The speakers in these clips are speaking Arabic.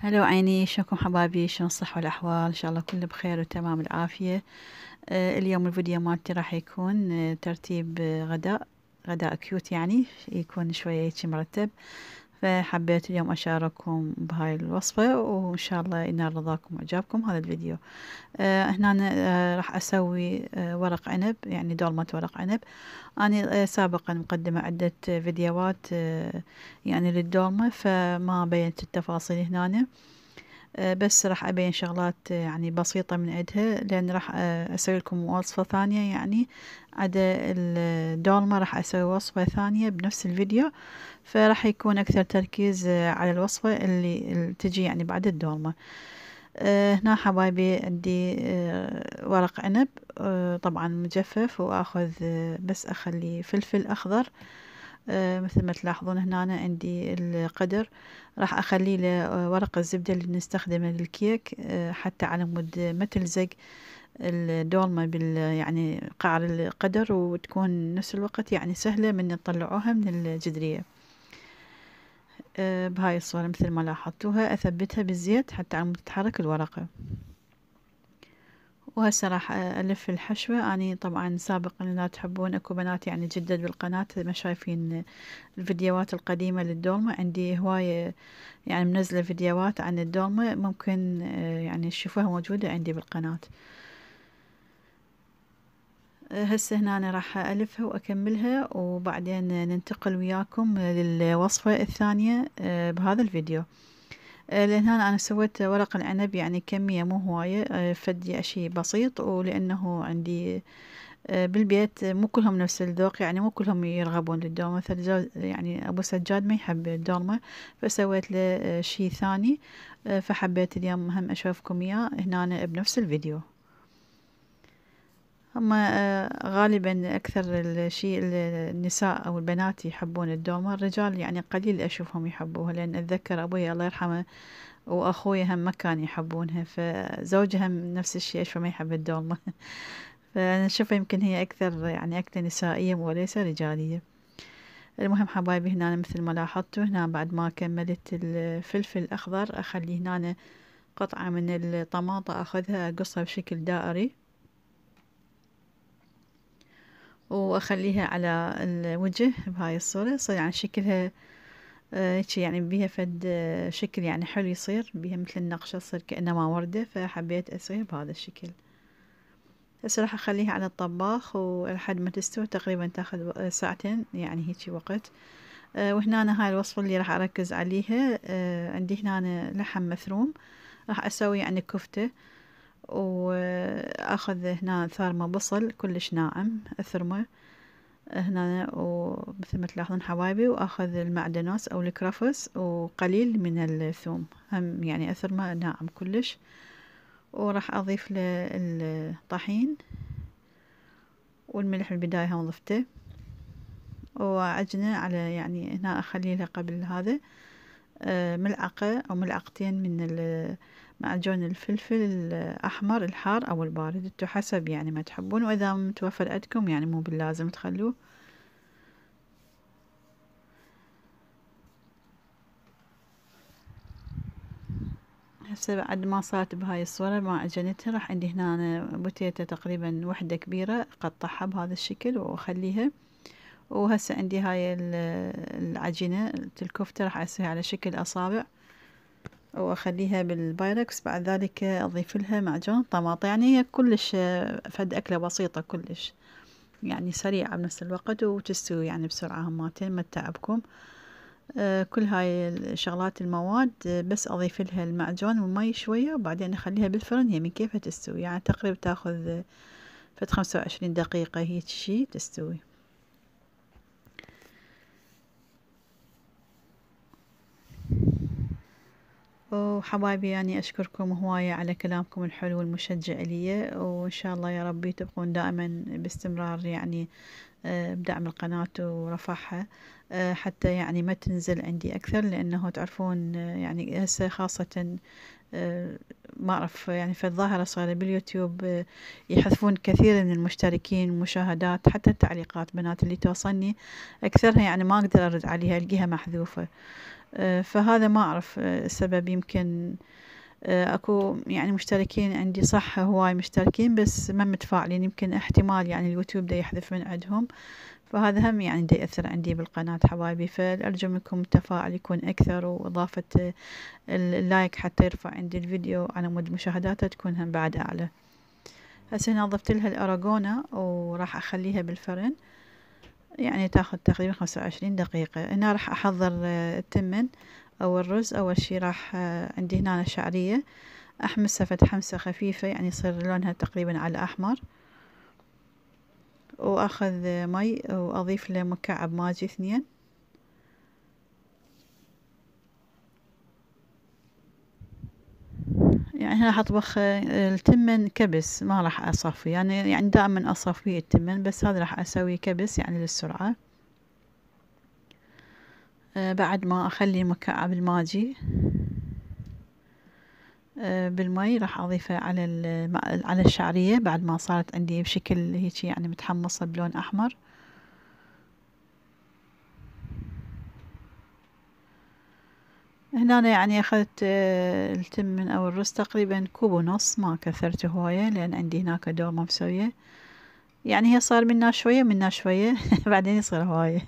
هلو عيني شلونكم حبايبي شلون الصحة والأحوال إن شاء الله كل بخير وتمام العافية آه اليوم الفيديو مالتي راح يكون آه ترتيب آه، غداء غداء كيوت يعني يكون شوية هيجي مرتب فحبيت اليوم أشارككم بهاي الوصفة وإن شاء الله ينال رضاكم وإعجابكم هذا الفيديو آه هنا آه راح أسوي آه ورق عنب يعني دولمة ورق عنب أنا آه سابقا مقدمة عدة فيديوهات آه يعني للدولمة فما بينت التفاصيل هنا آه، بس راح أبين شغلات آه، يعني بسيطة من عندها لأن راح آه، أسوي لكم وصفة ثانية يعني عدا الدولمة راح أسوي وصفة ثانية بنفس الفيديو فراح يكون أكثر تركيز على الوصفة اللي تجي يعني بعد الدولمة هنا حبايبي عندي ورق عنب طبعا مجفف وأخذ بس أخلي فلفل أخضر آه، مثل ما تلاحظون هنا أنا عندي القدر راح أخلي له آه، ورق الزبدة اللي نستخدمه للكيك آه، حتى على مود ما تلزق الدولمة بال يعني قعر القدر وتكون نفس الوقت يعني سهلة من تطلعوها من الجدرية بهاي الصورة مثل ما لاحظتوها أثبتها بالزيت حتى على مود تتحرك الورقة وهسه راح ألف الحشوة أني طبعا سابقا لا تحبون أكو بنات يعني جدد بالقناة ما شايفين الفيديوهات القديمة للدولمة عندي هواية يعني منزلة فيديوهات عن الدولمة ممكن يعني تشوفوها موجودة عندي بالقناة هسه هنا أنا راح ألفها وأكملها وبعدين ننتقل وياكم للوصفة الثانية بهذا الفيديو آه، لأن هنا أنا سويت ورق العنب يعني كمية مو هواية آه، فدي أشي بسيط ولأنه عندي آه، بالبيت مو كلهم نفس الذوق يعني مو كلهم يرغبون للدولمة مثل يعني أبو سجاد ما يحب الدولمة فسويت له شي ثاني فحبيت اليوم هم أشوفكم إياه هنا بنفس الفيديو هم آه، غالبا أكثر الشيء النساء أو البنات يحبون الدومة الرجال يعني قليل أشوفهم يحبوها لأن أتذكر أبوي الله يرحمه وأخوي هم ما كان يحبونها فزوجها هم نفس الشيء أشوفه ما يحب الدومة فأنا أشوفها يمكن هي أكثر يعني أكلة نسائية وليس رجالية المهم حبايبي هنا مثل ما لاحظتوا هنا بعد ما كملت الفلفل الأخضر أخلي هنا قطعة من الطماطة أخذها أقصها بشكل دائري واخليها على الوجه بهاي الصورة يصير يعني شكلها آه، هيجي يعني بيها فد آه، شكل يعني حلو يصير بيها مثل النقشة تصير كأنما وردة فحبيت اسويها بهذا الشكل هسه راح اخليها على الطباخ ولحد ما تستوي تقريبا تاخذ آه، ساعتين يعني هيجي وقت أه وهنا هاي الوصفة اللي راح اركز عليها أه عندي هنا لحم مثروم راح اسوي يعني كفتة وأخذ هنا ثارمه بصل كلش ناعم أثرمه هنا ومثل ما تلاحظون حبايبي وأخذ المعدنوس أو الكرفس وقليل من الثوم هم يعني أثرمه ناعم كلش وراح أضيف للطحين الطحين والملح بالبداية هم ضفته وعجنه على يعني هنا أخليه قبل هذا آه، ملعقة أو ملعقتين من معجون الفلفل الأحمر الحار أو البارد انتو حسب يعني ما تحبون وإذا متوفر عندكم يعني مو باللازم تخلوه هسه بعد ما صارت بهاي الصورة ما عجنتها راح عندي هنا بوتيتا تقريبا وحدة كبيرة أقطعها بهذا الشكل وأخليها وهسه عندي هاي العجينة الكفتة راح أسويها على شكل أصابع واخليها بالبايركس بعد ذلك اضيف لها معجون طماطم يعني هي كلش فد اكله بسيطه كلش يعني سريعه بنفس الوقت وتستوي يعني بسرعه هماتين ما تتعبكم آه، كل هاي الشغلات المواد بس اضيف لها المعجون والمي شويه وبعدين اخليها بالفرن هي من كيفها تستوي يعني تقريبا تاخذ فد خمسة وعشرين دقيقة هي شي تستوي وحبايبي يعني أشكركم هواية على كلامكم الحلو والمشجع لي وإن شاء الله يا ربي تبقون دائما باستمرار يعني آه، بدعم القناة ورفعها آه، حتى يعني ما تنزل عندي أكثر لأنه تعرفون آه، يعني هسه خاصة ما أعرف يعني في الظاهرة صار باليوتيوب يحذفون كثير من المشتركين مشاهدات حتى التعليقات بنات اللي توصلني أكثرها يعني ما أقدر أرد عليها ألقيها محذوفة آه، فهذا ما أعرف آه، السبب يمكن آه، اكو يعني مشتركين عندي صح هواي مشتركين بس ما متفاعلين يمكن احتمال يعني اليوتيوب دا يحذف من عندهم فهذا هم يعني دا يأثر عندي بالقناة حبايبي فأرجو منكم التفاعل يكون أكثر وإضافة اللايك حتى يرفع عندي الفيديو على مود مشاهداته تكون هم بعد أعلى هسه هنا ضفت لها الأراغونا وراح أخليها بالفرن يعني تاخذ تقريبا خمسة وعشرين دقيقة هنا راح أحضر آه، التمن أو الرز أول شي راح آه، عندي هنا شعرية أحمسها فتح حمسة خفيفة يعني يصير لونها تقريبا على أحمر وأخذ آه، مي وأضيف له مكعب ماجي اثنين يعني هنا حطبخ آه، التمن كبس ما راح أصفي يعني يعني دائما أصفي التمن بس هذا راح أسوي كبس يعني للسرعة آه، بعد ما أخلي مكعب الماجي آه، بالمي راح أضيفه على على الشعرية بعد ما صارت عندي بشكل هيك يعني متحمصة بلون أحمر هنا أنا يعني أخذت آه، التمن أو الرز تقريبا كوب ونص ما كثرت هواية لأن عندي هناك دومة مسوية يعني هي صار منا شوية منا شوية بعدين يصير هواية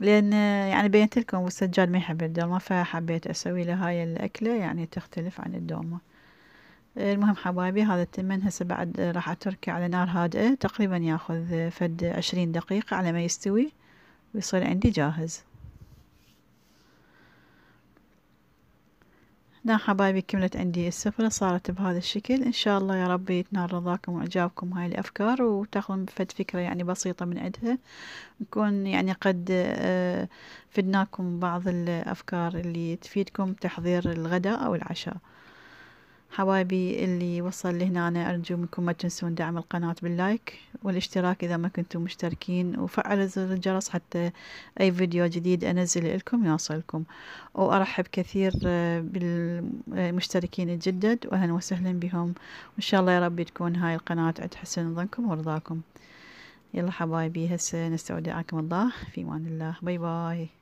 لأن آه، يعني بينت لكم والسجاد ما يحب الدومة فحبيت أسوي له هاي الأكلة يعني تختلف عن الدومة المهم حبايبي هذا التمن هسه بعد آه، راح أتركه على نار هادئة تقريبا ياخذ فد عشرين دقيقة على ما يستوي ويصير عندي جاهز لا حبايبي كملت عندي السفرة صارت بهذا الشكل إن شاء الله يا ربي تنال رضاكم وإعجابكم هاي الأفكار وتاخذون فد فكرة يعني بسيطة من عندها نكون يعني قد آه، فدناكم بعض الأفكار اللي تفيدكم تحضير الغداء أو العشاء حبايبي اللي وصل لهنا أنا أرجو منكم ما تنسون دعم القناة باللايك والاشتراك إذا ما كنتم مشتركين وفعل زر الجرس حتى أي فيديو جديد أنزل لكم يوصلكم وأرحب كثير آه، بالمشتركين الجدد وأهلا وسهلا بهم وإن شاء الله يا رب تكون هاي القناة عند حسن ظنكم ورضاكم يلا حبايبي هسه نستودعكم الله في امان الله باي باي